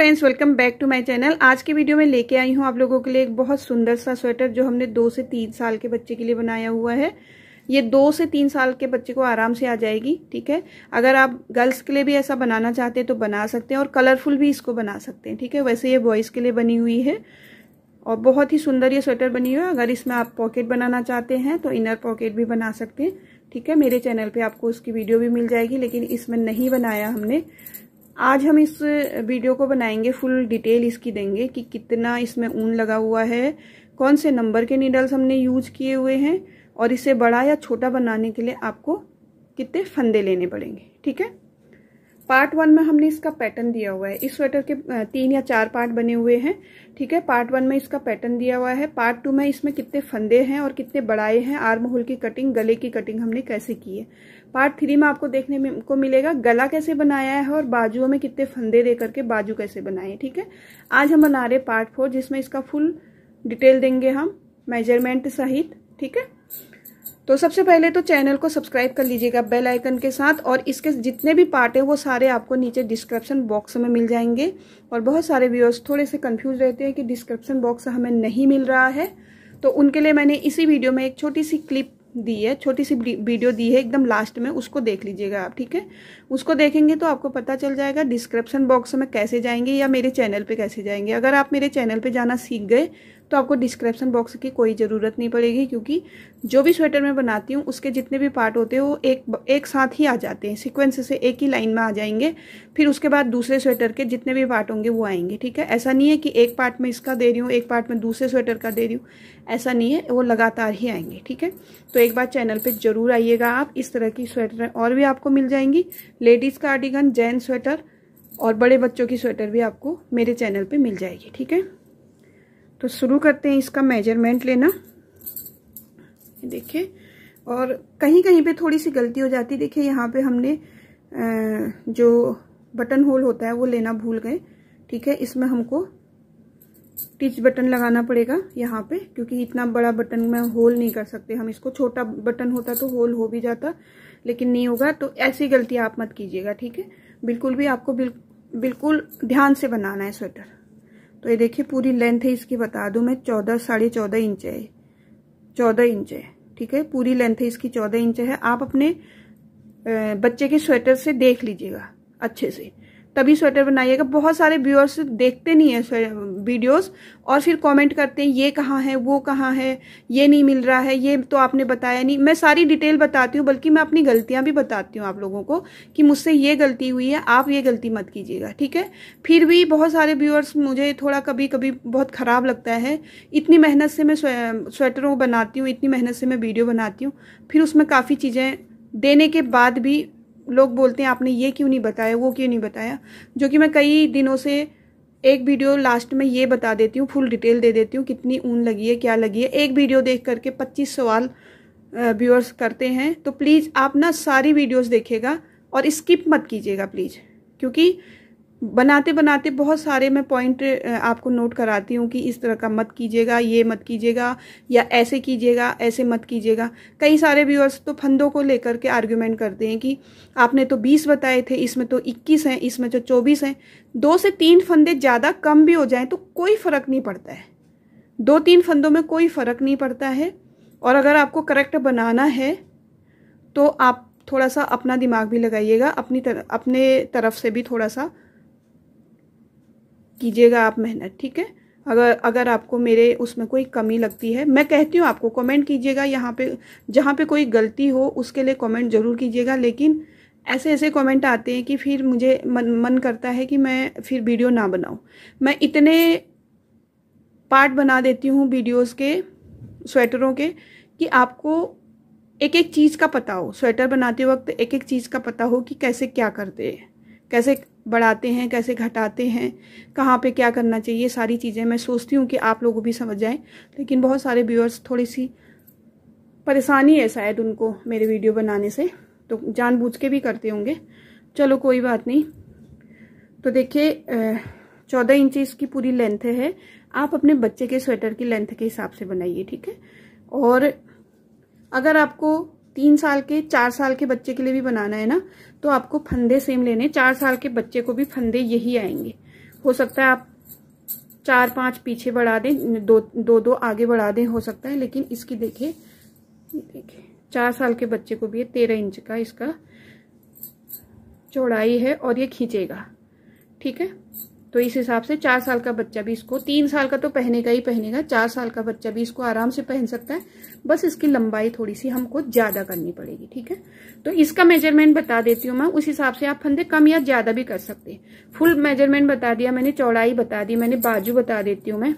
friends welcome back to my channel आज की video में लेके आई हूँ आप लोगों के लिए एक बहुत सुंदर सा स्वेटर जो हमने दो से तीन साल के बच्चे के लिए बनाया हुआ है ये दो से तीन साल के बच्चे को आराम से आ जाएगी ठीक है अगर आप गर्ल्स के लिए भी ऐसा बनाना चाहते हैं तो बना सकते हैं और कलरफुल भी इसको बना सकते हैं ठीक है वैसे ये बॉयज़ के लिए बनी हुई है और बहुत ही सुंदर ये स्वेटर बनी हुई है अगर इसमें आप पॉकेट बनाना चाहते हैं तो इनर पॉकेट भी बना सकते हैं ठीक है मेरे चैनल पे आपको उसकी वीडियो भी मिल जाएगी लेकिन इसमें नहीं बनाया हमने आज हम इस वीडियो को बनाएंगे फुल डिटेल इसकी देंगे कि कितना इसमें ऊन लगा हुआ है कौन से नंबर के नीडल्स हमने यूज किए हुए हैं और इसे बड़ा या छोटा बनाने के लिए आपको कितने फंदे लेने पड़ेंगे ठीक है पार्ट वन में हमने इसका पैटर्न दिया हुआ है इस स्वेटर के तीन या चार पार्ट बने हुए हैं ठीक है पार्ट वन में इसका पैटर्न दिया हुआ है पार्ट टू में इसमें कितने फंदे हैं और कितने बड़ाए हैं आर्म होल की कटिंग गले की कटिंग हमने कैसे की है पार्ट थ्री में आपको देखने में को मिलेगा गला कैसे बनाया है और बाजुओं में कितने फंदे दे करके बाजू कैसे बनाए ठीक है आज हम बना रहे पार्ट फोर जिसमें इसका फुल डिटेल देंगे हम मेजरमेंट सहित ठीक है तो सबसे पहले तो चैनल को सब्सक्राइब कर लीजिएगा बेल आइकन के साथ और इसके जितने भी पार्ट है वो सारे आपको नीचे डिस्क्रिप्शन बॉक्स में मिल जाएंगे और बहुत सारे व्यूअर्स थोड़े से कंफ्यूज रहते हैं कि डिस्क्रिप्शन बॉक्स हमें नहीं मिल रहा है तो उनके लिए मैंने इसी वीडियो में एक छोटी सी क्लिप दी है छोटी सी वीडियो दी है एकदम लास्ट में उसको देख लीजिएगा आप ठीक है उसको देखेंगे तो आपको पता चल जाएगा डिस्क्रिप्शन बॉक्स में कैसे जाएंगे या मेरे चैनल पे कैसे जाएंगे अगर आप मेरे चैनल पे जाना सीख गए तो आपको डिस्क्रिप्सन बॉक्स की कोई ज़रूरत नहीं पड़ेगी क्योंकि जो भी स्वेटर मैं बनाती हूँ उसके जितने भी पार्ट होते हैं वो एक एक साथ ही आ जाते हैं सिक्वेंस से एक ही लाइन में आ जाएंगे फिर उसके बाद दूसरे स्वेटर के जितने भी पार्ट होंगे वो आएंगे ठीक है ऐसा नहीं है कि एक पार्ट में इसका दे रही हूँ एक पार्ट में दूसरे स्वेटर का दे रही हूँ ऐसा नहीं है वो लगातार ही आएंगे ठीक है तो एक बार चैनल पर ज़रूर आइएगा आप इस तरह की स्वेटर और भी आपको मिल जाएंगी लेडीज़ कार्डिगन जैन स्वेटर और बड़े बच्चों की स्वेटर भी आपको मेरे चैनल पे मिल जाएगी ठीक है तो शुरू करते हैं इसका मेजरमेंट लेना देखिए और कहीं कहीं पे थोड़ी सी गलती हो जाती है देखिए यहाँ पे हमने जो बटन होल होता है वो लेना भूल गए ठीक है इसमें हमको टिच बटन लगाना पड़ेगा यहाँ पे क्योंकि इतना बड़ा बटन में होल नहीं कर सकते हम इसको छोटा बटन होता तो होल हो भी जाता लेकिन नहीं होगा तो ऐसी गलती आप मत कीजिएगा ठीक है बिल्कुल भी आपको बिल्कुल ध्यान से बनाना है स्वेटर तो ये देखिए पूरी लेंथ है इसकी बता दूं मैं चौदह साढ़े चौदह इंच है चौदह इंच है ठीक है पूरी लेंथ है इसकी चौदह इंच है आप अपने बच्चे के स्वेटर से देख लीजिएगा अच्छे से तभी स्वेटर बनाइएगा बहुत सारे व्यूअर्स देखते नहीं है वीडियोस और फिर कमेंट करते हैं ये कहाँ है वो कहाँ है ये नहीं मिल रहा है ये तो आपने बताया नहीं मैं सारी डिटेल बताती हूँ बल्कि मैं अपनी गलतियाँ भी बताती हूँ आप लोगों को कि मुझसे ये गलती हुई है आप ये गलती मत कीजिएगा ठीक है फिर भी बहुत सारे व्यूअर्स मुझे थोड़ा कभी कभी बहुत ख़राब लगता है इतनी मेहनत से मैं स्वेटरों बनाती हूँ इतनी मेहनत से मैं वीडियो बनाती हूँ फिर उसमें काफ़ी चीज़ें देने के बाद भी लोग बोलते हैं आपने ये क्यों नहीं बताया वो क्यों नहीं बताया जो कि मैं कई दिनों से एक वीडियो लास्ट में ये बता देती हूँ फुल डिटेल दे देती हूँ कितनी ऊन लगी है क्या लगी है एक वीडियो देख करके पच्चीस सवाल व्यूअर्स करते हैं तो प्लीज़ आप ना सारी वीडियोस देखेगा और स्किप मत कीजिएगा प्लीज़ क्योंकि बनाते बनाते बहुत सारे मैं पॉइंट आपको नोट कराती हूँ कि इस तरह का मत कीजिएगा ये मत कीजिएगा या ऐसे कीजिएगा ऐसे मत कीजिएगा कई सारे व्यूअर्स तो फंदों को लेकर के आर्ग्यूमेंट करते हैं कि आपने तो 20 बताए थे इसमें तो 21 हैं इसमें तो 24 हैं दो से तीन फंदे ज़्यादा कम भी हो जाएँ तो कोई फ़र्क नहीं पड़ता है दो तीन फंदों में कोई फ़र्क नहीं पड़ता है और अगर आपको करेक्ट बनाना है तो आप थोड़ा सा अपना दिमाग भी लगाइएगा अपनी तर, अपने तरफ से भी थोड़ा सा कीजिएगा आप मेहनत ठीक है अगर अगर आपको मेरे उसमें कोई कमी लगती है मैं कहती हूँ आपको कमेंट कीजिएगा यहाँ पे जहाँ पे कोई गलती हो उसके लिए कमेंट ज़रूर कीजिएगा लेकिन ऐसे ऐसे कमेंट आते हैं कि फिर मुझे मन मन करता है कि मैं फिर वीडियो ना बनाऊँ मैं इतने पार्ट बना देती हूँ वीडियोस के स्वेटरों के कि आपको एक एक चीज़ का पता हो स्वेटर बनाते वक्त एक एक चीज़ का पता हो कि कैसे क्या करते हैं कैसे बढ़ाते हैं कैसे घटाते हैं कहाँ पे क्या करना चाहिए सारी चीज़ें मैं सोचती हूँ कि आप लोग भी समझ जाएं लेकिन बहुत सारे व्यूअर्स थोड़ी सी परेशानी है शायद उनको मेरे वीडियो बनाने से तो जानबूझ के भी करते होंगे चलो कोई बात नहीं तो देखिए चौदह इंच इसकी पूरी लेंथ है आप अपने बच्चे के स्वेटर की लेंथ के हिसाब से बनाइए ठीक है और अगर आपको तीन साल के चार साल के बच्चे के लिए भी बनाना है ना तो आपको फंदे सेम लेने चार साल के बच्चे को भी फंदे यही आएंगे हो सकता है आप चार पांच पीछे बढ़ा दें दो दो दो आगे बढ़ा दें हो सकता है लेकिन इसकी देखे देखे चार साल के बच्चे को भी ये तेरह इंच का इसका चौड़ाई है और ये खींचेगा ठीक है तो इस हिसाब से चार साल का बच्चा भी इसको तीन साल का तो पहनेगा ही पहनेगा चार साल का बच्चा भी इसको आराम से पहन सकता है बस इसकी लंबाई थोड़ी सी हमको ज्यादा करनी पड़ेगी ठीक है तो इसका मेजरमेंट बता देती हूँ मैं उस हिसाब से आप फंदे कम या ज्यादा भी कर सकते हैं फुल मेजरमेंट बता दिया मैंने चौड़ाई बता दी मैंने बाजू बता देती हूँ मैं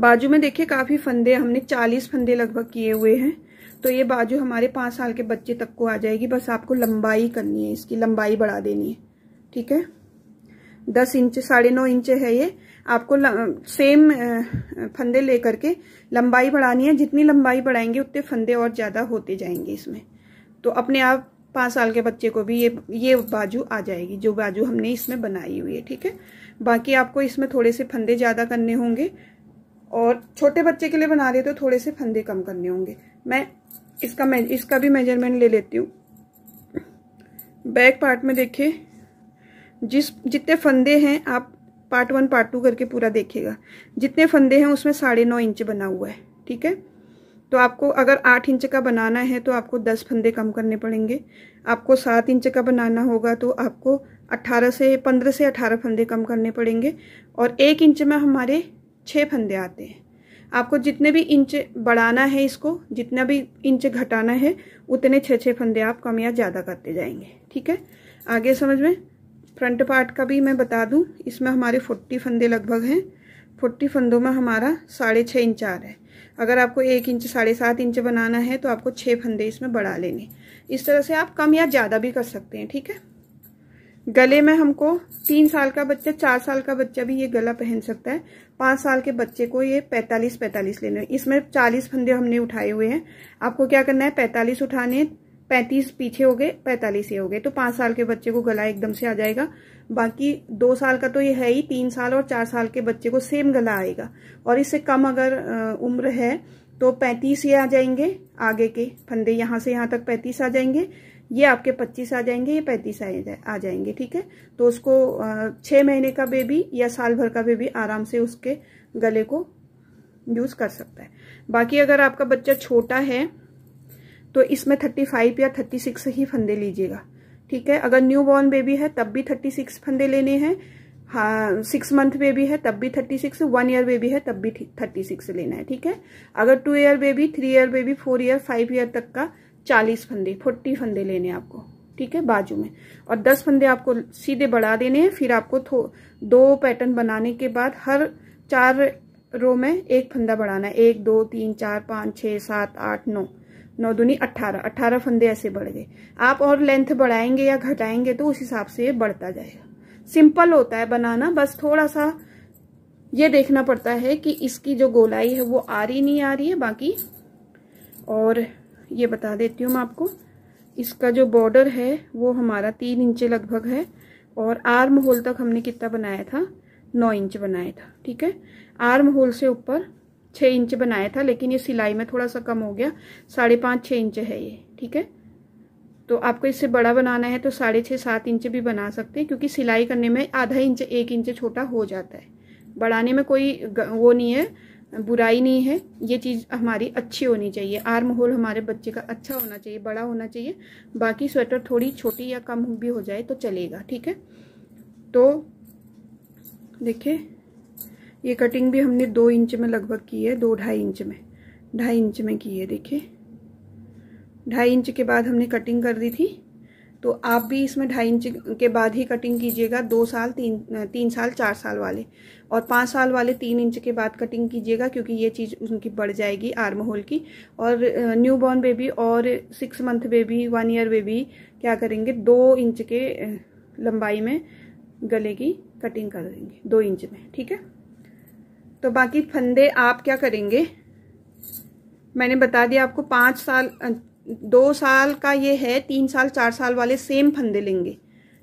बाजू में देखिये काफी फंदे हमने चालीस फंदे लगभग किए हुए हैं तो ये बाजू हमारे पांच साल के बच्चे तक को आ जाएगी बस आपको लंबाई करनी है इसकी लंबाई बढ़ा देनी है ठीक है दस इंच साढ़े नौ इंच है ये आपको सेम फंदे लेकर के लंबाई बढ़ानी है जितनी लंबाई बढ़ाएंगे उतने फंदे और ज़्यादा होते जाएंगे इसमें तो अपने आप पाँच साल के बच्चे को भी ये ये बाजू आ जाएगी जो बाजू हमने इसमें बनाई हुई है ठीक है बाकी आपको इसमें थोड़े से फंदे ज़्यादा करने होंगे और छोटे बच्चे के लिए बना रहे तो थोड़े से फंदे कम करने होंगे मैं इसका मैं इसका भी मेजरमेंट ले लेती हूँ बैक पार्ट में देखिए जिस जितने फंदे हैं आप पार्ट वन पार्ट टू करके पूरा देखेगा जितने फंदे हैं उसमें साढ़े नौ इंच बना हुआ है ठीक है तो आपको अगर आठ इंच का बनाना है तो आपको दस फंदे कम करने पड़ेंगे आपको सात इंच का बनाना होगा तो आपको अट्ठारह से पंद्रह से अट्ठारह फंदे कम करने पड़ेंगे और एक इंच में हमारे छः फंदे आते हैं आपको जितने भी इंच बढ़ाना है इसको जितना भी इंच घटाना है उतने छः छः फंदे आप कम या ज़्यादा करते जाएंगे ठीक है आगे समझ में फ्रंट पार्ट का भी मैं बता दूं इसमें हमारे फोर्टी फंदे लगभग हैं फोर्टी फंदों में हमारा साढ़े छः इंच आ रहा है अगर आपको एक इंच साढ़े सात इंच बनाना है तो आपको छः फंदे इसमें बढ़ा लेने इस तरह से आप कम या ज़्यादा भी कर सकते हैं ठीक है गले में हमको तीन साल का बच्चा चार साल का बच्चा भी ये गला पहन सकता है पाँच साल के बच्चे को ये पैंतालीस पैंतालीस लेने इसमें चालीस फंदे हमने उठाए हुए हैं आपको क्या करना है पैंतालीस उठाने पैंतीस पीछे हो गए पैंतालीस ये हो गए तो पांच साल के बच्चे को गला एकदम से आ जाएगा बाकी दो साल का तो ये है ही तीन साल और चार साल के बच्चे को सेम गला आएगा और इससे कम अगर उम्र है तो पैंतीस ये आ जाएंगे आगे के फंदे यहां से यहां तक पैंतीस आ जाएंगे ये आपके पच्चीस आ जाएंगे ये पैंतीस आ जाएंगे ठीक है तो उसको छह महीने का बेबी या साल भर का बेबी आराम से उसके गले को यूज कर सकता है बाकी अगर आपका बच्चा छोटा है तो इसमें थर्टी फाइव या थर्टी सिक्स ही फंदे लीजिएगा ठीक है अगर न्यू बॉर्न बेबी है तब भी थर्टी सिक्स फंदे लेने हैं हाँ सिक्स मंथ बेबी है तब भी thirty six one year baby है तब भी थर्टी सिक्स लेना है ठीक है अगर two year baby three year baby four year five year तक का चालीस फंदे फोर्टी फंदे लेने आपको ठीक है बाजू में और दस फंदे आपको सीधे बढ़ा देने हैं फिर आपको दो पैटर्न बनाने के बाद हर चार रो में एक फंदा बढ़ाना है एक दो तीन चार पाँच छः सात आठ नौ नौ दूनी अट्ठारह अट्ठारह फंदे ऐसे बढ़ गए आप और लेंथ बढ़ाएंगे या घटाएंगे तो उस हिसाब से ये बढ़ता जाएगा सिंपल होता है बनाना बस थोड़ा सा ये देखना पड़ता है कि इसकी जो गोलाई है वो आ रही नहीं आ रही है बाकी और ये बता देती हूँ मैं आपको इसका जो बॉर्डर है वो हमारा तीन इंच लगभग है और आर्म होल तक हमने कितना बनाया था नौ इंच बनाया था ठीक है आर्म होल से ऊपर छः इंच बनाया था लेकिन ये सिलाई में थोड़ा सा कम हो गया साढ़े पाँच छः इंच है ये ठीक है तो आपको इससे बड़ा बनाना है तो साढ़े छः सात इंच भी बना सकते हैं क्योंकि सिलाई करने में आधा इंच एक इंच छोटा हो जाता है बढ़ाने में कोई वो नहीं है बुराई नहीं है ये चीज़ हमारी अच्छी होनी चाहिए आर्म होल हमारे बच्चे का अच्छा होना चाहिए बड़ा होना चाहिए बाकी स्वेटर थोड़ी छोटी या कम भी हो जाए तो चलेगा ठीक है तो देखिए ये कटिंग भी हमने दो इंच में लगभग की है दो ढाई इंच में ढाई इंच में की है देखिए ढाई इंच के बाद हमने कटिंग कर दी थी तो आप भी इसमें ढाई इंच के बाद ही कटिंग कीजिएगा दो साल तीन तीन साल चार साल वाले और पाँच साल वाले तीन इंच के बाद कटिंग कीजिएगा क्योंकि ये चीज़ उनकी बढ़ जाएगी आर्म होल की और न्यू बॉर्न बेबी और six month baby one year baby क्या करेंगे दो इंच के लंबाई में गले की कटिंग कर देंगे दो इंच में ठीक है तो बाकी फंदे आप क्या करेंगे मैंने बता दिया आपको पाँच साल अं, दो साल का ये है तीन साल चार साल वाले सेम फंदे लेंगे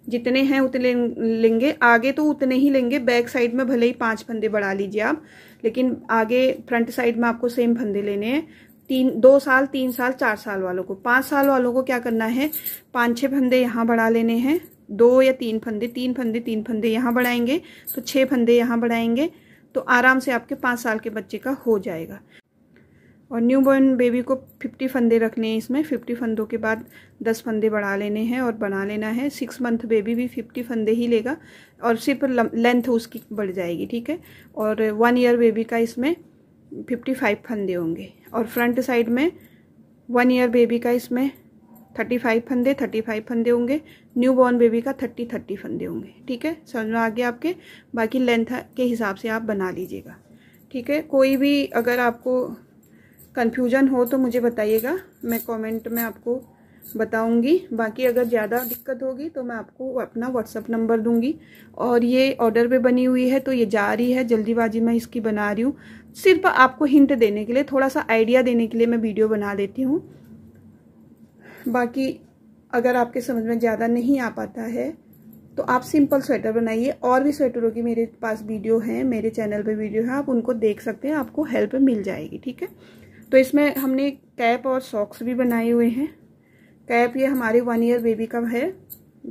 जितने हैं उतने लेंगे आगे तो उतने ही लेंगे बैक साइड में भले ही पांच फंदे बढ़ा लीजिए आप लेकिन आगे फ्रंट साइड में आपको सेम फंदे लेने हैं तीन दो साल तीन साल चार साल वालों को पाँच साल वालों को क्या करना है पाँच छः फंदे यहाँ बढ़ा लेने हैं दो या तीन फंदे तीन फंदे तीन फंदे यहाँ बढ़ाएंगे तो छः फंदे यहाँ बढ़ाएंगे तो आराम से आपके पाँच साल के बच्चे का हो जाएगा और न्यू बॉर्न बेबी को फिफ्टी फंदे रखने हैं इसमें फिफ्टी फंदों के बाद दस फंदे बढ़ा लेने हैं और बना लेना है सिक्स मंथ बेबी भी फिफ्टी फंदे ही लेगा और सिर्फ लेंथ उसकी बढ़ जाएगी ठीक है और वन ईयर बेबी का इसमें फिफ्टी फाइव फंदे होंगे और फ्रंट साइड में वन ईयर बेबी का इसमें थर्टी फाइव फंदे थर्टी फाइव फंदे होंगे न्यू बॉर्न बेबी का थर्टी थर्टी फंदे होंगे ठीक है समझ में आ गया आपके बाकी लेंथ के हिसाब से आप बना लीजिएगा ठीक है कोई भी अगर आपको कन्फ्यूजन हो तो मुझे बताइएगा मैं कॉमेंट में आपको बताऊंगी बाकी अगर ज़्यादा दिक्कत होगी तो मैं आपको अपना व्हाट्सअप नंबर दूंगी और ये ऑर्डर पे बनी हुई है तो ये जा रही है जल्दीबाजी में इसकी बना रही हूँ सिर्फ आपको हिंट देने के लिए थोड़ा सा आइडिया देने के लिए मैं वीडियो बना देती हूँ बाकी अगर आपके समझ में ज़्यादा नहीं आ पाता है तो आप सिंपल स्वेटर बनाइए और भी स्वेटरों की मेरे पास वीडियो हैं मेरे चैनल पे वीडियो है आप उनको देख सकते हैं आपको हेल्प मिल जाएगी ठीक है तो इसमें हमने कैप और सॉक्स भी बनाए हुए हैं कैप ये हमारे वन ईयर बेबी का है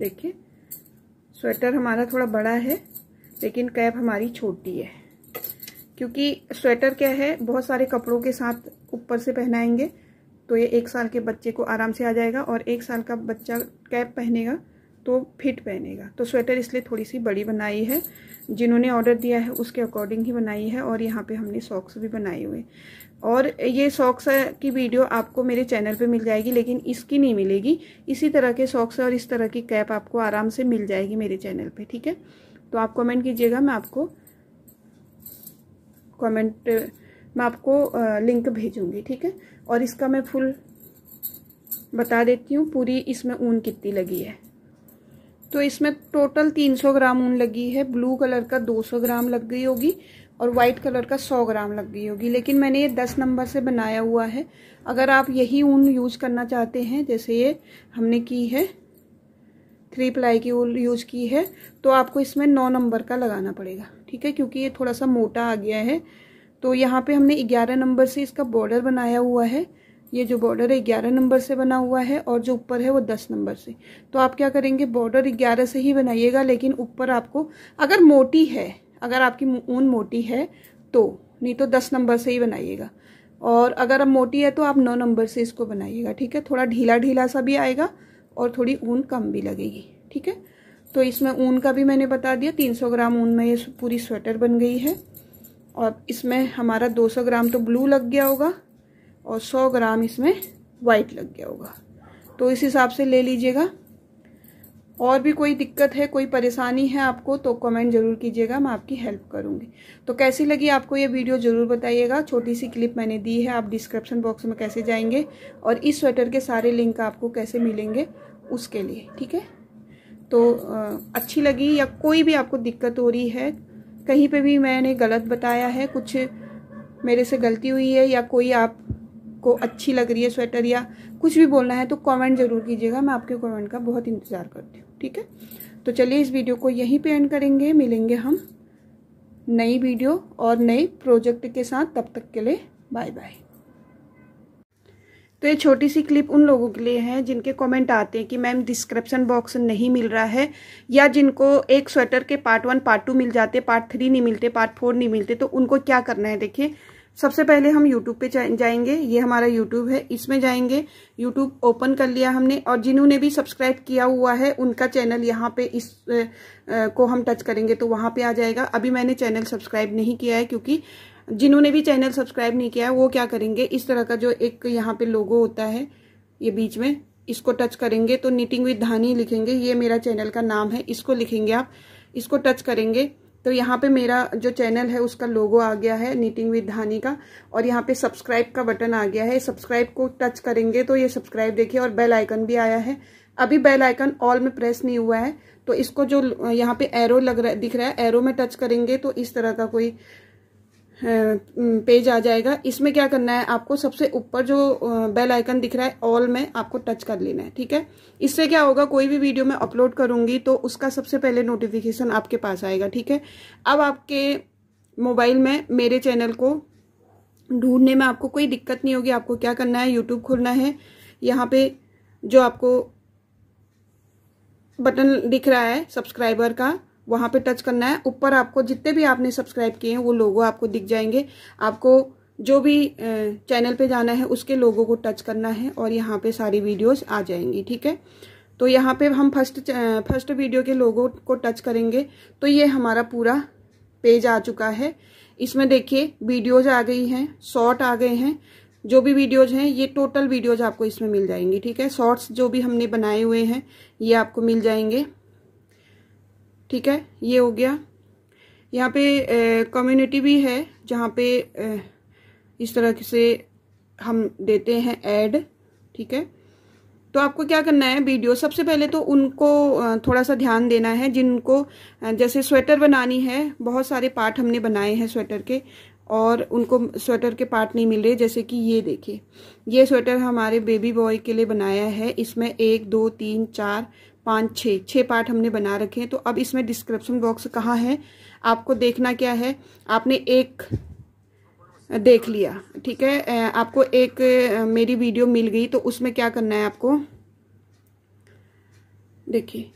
देखिए स्वेटर हमारा थोड़ा बड़ा है लेकिन कैप हमारी छोटी है क्योंकि स्वेटर क्या है बहुत सारे कपड़ों के साथ ऊपर से पहनाएंगे तो ये एक साल के बच्चे को आराम से आ जाएगा और एक साल का बच्चा कैप पहनेगा तो फिट पहनेगा तो स्वेटर इसलिए थोड़ी सी बड़ी बनाई है जिन्होंने ऑर्डर दिया है उसके अकॉर्डिंग ही बनाई है और यहाँ पे हमने सॉक्स भी बनाए हुए और ये सॉक्स की वीडियो आपको मेरे चैनल पे मिल जाएगी लेकिन इसकी नहीं मिलेगी इसी तरह के सॉक्स और इस तरह की कैप आपको आराम से मिल जाएगी मेरे चैनल पर ठीक है तो आप कॉमेंट कीजिएगा मैं आपको कॉमेंट मैं आपको लिंक भेजूंगी ठीक है और इसका मैं फुल बता देती हूँ पूरी इसमें ऊन कितनी लगी है तो इसमें टोटल 300 ग्राम ऊन लगी है ब्लू कलर का 200 ग्राम लग गई होगी और वाइट कलर का 100 ग्राम लग गई होगी लेकिन मैंने ये 10 नंबर से बनाया हुआ है अगर आप यही ऊन यूज करना चाहते हैं जैसे ये हमने की है थ्री प्लाई की ऊन यूज की है तो आपको इसमें नौ नंबर का लगाना पड़ेगा ठीक है क्योंकि ये थोड़ा सा मोटा आ गया है तो यहाँ पे हमने 11 नंबर से इसका बॉर्डर बनाया हुआ है ये जो बॉर्डर है ग्यारह नंबर से बना हुआ है और जो ऊपर है वो दस नंबर से तो आप क्या करेंगे बॉर्डर ग्यारह से ही बनाइएगा लेकिन ऊपर आपको अगर मोटी है अगर आपकी ऊन मोटी है तो नहीं तो दस नंबर से ही बनाइएगा और अगर आप मोटी है तो आप नौ नंबर से इसको बनाइएगा ठीक है थोड़ा ढीला ढीला सा भी आएगा और थोड़ी ऊन कम भी लगेगी ठीक है तो इसमें ऊन का भी मैंने बता दिया तीन ग्राम ऊन में ये पूरी स्वेटर बन गई है और इसमें हमारा 200 ग्राम तो ब्लू लग गया होगा और 100 ग्राम इसमें वाइट लग गया होगा तो इस हिसाब से ले लीजिएगा और भी कोई दिक्कत है कोई परेशानी है आपको तो कमेंट ज़रूर कीजिएगा मैं आपकी हेल्प करूँगी तो कैसी लगी आपको ये वीडियो ज़रूर बताइएगा छोटी सी क्लिप मैंने दी है आप डिस्क्रिप्शन बॉक्स में कैसे जाएंगे और इस स्वेटर के सारे लिंक आपको कैसे मिलेंगे उसके लिए ठीक है तो अच्छी लगी या कोई भी आपको दिक्कत हो रही है कहीं पे भी मैंने गलत बताया है कुछ मेरे से गलती हुई है या कोई आपको अच्छी लग रही है स्वेटर या कुछ भी बोलना है तो कमेंट ज़रूर कीजिएगा मैं आपके कमेंट का बहुत इंतज़ार करती हूँ ठीक है तो चलिए इस वीडियो को यहीं पे एंड करेंगे मिलेंगे हम नई वीडियो और नए प्रोजेक्ट के साथ तब तक के लिए बाय बाय तो ये छोटी सी क्लिप उन लोगों के लिए है जिनके कमेंट आते हैं कि मैम डिस्क्रिप्शन बॉक्स नहीं मिल रहा है या जिनको एक स्वेटर के पार्ट वन पार्ट टू मिल जाते पार्ट थ्री नहीं मिलते पार्ट फोर नहीं मिलते तो उनको क्या करना है देखिए सबसे पहले हम YouTube पे जाएंगे ये हमारा YouTube है इसमें जाएंगे YouTube ओपन कर लिया हमने और जिन्होंने भी सब्सक्राइब किया हुआ है उनका चैनल यहाँ पे इस आ, को हम टच करेंगे तो वहाँ पे आ जाएगा अभी मैंने चैनल सब्सक्राइब नहीं किया है क्योंकि जिन्होंने भी चैनल सब्सक्राइब नहीं किया है वो क्या करेंगे इस तरह का जो एक यहाँ पे लोगो होता है ये बीच में इसको टच करेंगे तो निटिंग विद धानी लिखेंगे ये मेरा चैनल का नाम है इसको लिखेंगे आप इसको टच करेंगे तो यहाँ पे मेरा जो चैनल है उसका लोगो आ गया है नीटिंग विद धानी का और यहाँ पे सब्सक्राइब का बटन आ गया है सब्सक्राइब को टच करेंगे तो ये सब्सक्राइब देखिए और बेल आइकन भी आया है अभी बेल आइकन ऑल में प्रेस नहीं हुआ है तो इसको जो यहाँ पे एरो लग रहा दिख रहा है एरो में टच करेंगे तो इस तरह का कोई पेज आ जाएगा इसमें क्या करना है आपको सबसे ऊपर जो बेल आइकन दिख रहा है ऑल में आपको टच कर लेना है ठीक है इससे क्या होगा कोई भी वीडियो मैं अपलोड करूंगी तो उसका सबसे पहले नोटिफिकेशन आपके पास आएगा ठीक है अब आपके मोबाइल में मेरे चैनल को ढूंढने में आपको कोई दिक्कत नहीं होगी आपको क्या करना है यूट्यूब खोलना है यहाँ पे जो आपको बटन दिख रहा है सब्सक्राइबर का वहां पे टच करना है ऊपर आपको जितने भी आपने सब्सक्राइब किए हैं वो लोगो आपको दिख जाएंगे आपको जो भी चैनल पे जाना है उसके लोगों को टच करना है और यहाँ पे सारी वीडियोस आ जाएंगी ठीक है तो यहाँ पे हम फर्स्ट फर्स्ट वीडियो के लोगों को टच करेंगे तो ये हमारा पूरा पेज आ चुका है इसमें देखिए वीडियोज आ गई हैं शॉर्ट आ गए हैं जो भी वीडियोज हैं ये टोटल वीडियोज आपको इसमें मिल जाएंगी ठीक है शॉर्ट्स जो भी हमने बनाए हुए हैं ये आपको मिल जाएंगे ठीक है ये हो गया यहाँ पे कम्युनिटी भी है जहाँ पे ए, इस तरह से हम देते हैं ऐड ठीक है तो आपको क्या करना है वीडियो सबसे पहले तो उनको थोड़ा सा ध्यान देना है जिनको जैसे स्वेटर बनानी है बहुत सारे पार्ट हमने बनाए हैं स्वेटर के और उनको स्वेटर के पार्ट नहीं मिल रहे जैसे कि ये देखिए ये स्वेटर हमारे बेबी बॉय के लिए बनाया है इसमें एक दो तीन चार पाँच छः छः पार्ट हमने बना रखे हैं तो अब इसमें डिस्क्रिप्शन बॉक्स कहाँ है आपको देखना क्या है आपने एक देख लिया ठीक है आपको एक मेरी वीडियो मिल गई तो उसमें क्या करना है आपको देखिए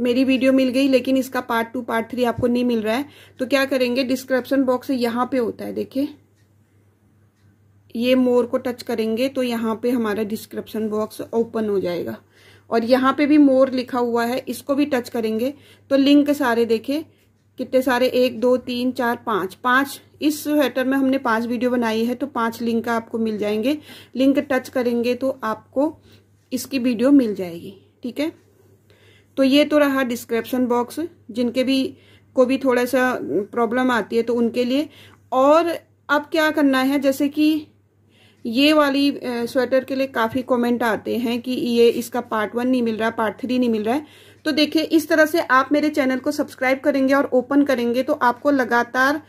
मेरी वीडियो मिल गई लेकिन इसका पार्ट टू पार्ट थ्री आपको नहीं मिल रहा है तो क्या करेंगे डिस्क्रिप्शन बॉक्स यहाँ पे होता है देखिए ये मोर को टच करेंगे तो यहाँ पे हमारा डिस्क्रिप्शन बॉक्स ओपन हो जाएगा और यहाँ पे भी मोर लिखा हुआ है इसको भी टच करेंगे तो लिंक सारे देखे कितने सारे एक दो तीन चार पाँच पाँच इस स्वेटर में हमने पांच वीडियो बनाई है तो पांच लिंक आपको मिल जाएंगे लिंक टच करेंगे तो आपको इसकी वीडियो मिल जाएगी ठीक है तो ये तो रहा डिस्क्रिप्शन बॉक्स जिनके भी को भी थोड़ा सा प्रॉब्लम आती है तो उनके लिए और अब क्या करना है जैसे कि ये वाली स्वेटर के लिए काफ़ी कमेंट आते हैं कि ये इसका पार्ट वन नहीं मिल रहा पार्ट थ्री नहीं मिल रहा है तो देखिए इस तरह से आप मेरे चैनल को सब्सक्राइब करेंगे और ओपन करेंगे तो आपको लगातार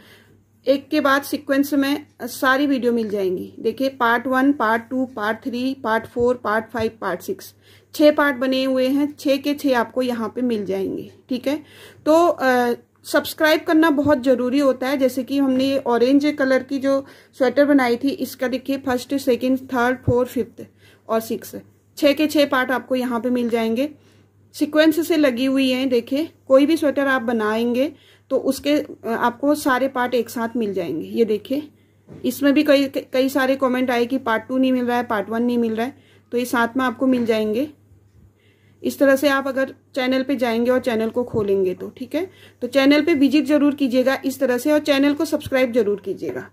एक के बाद सीक्वेंस में सारी वीडियो मिल जाएंगी देखिए part one part two part three part four part five part six छः पार्ट बने हुए हैं छह के छह आपको यहाँ पे मिल जाएंगे ठीक है तो आ, सब्सक्राइब करना बहुत ज़रूरी होता है जैसे कि हमने ये ऑरेंज कलर की जो स्वेटर बनाई थी इसका देखिए first second third fourth fifth और सिक्स छः के छः पार्ट आपको यहाँ पे मिल जाएंगे सीक्वेंस से लगी हुई है देखिए कोई भी स्वेटर आप बनाएंगे तो उसके आपको सारे पार्ट एक साथ मिल जाएंगे ये देखिए इसमें भी कई कई सारे कॉमेंट आए कि पार्ट टू नहीं मिल रहा है पार्ट वन नहीं मिल रहा है तो ये साथ में आपको मिल जाएंगे इस तरह से आप अगर चैनल पे जाएंगे और चैनल को खोलेंगे तो ठीक है तो चैनल पे विजिट जरूर कीजिएगा इस तरह से और चैनल को सब्सक्राइब जरूर कीजिएगा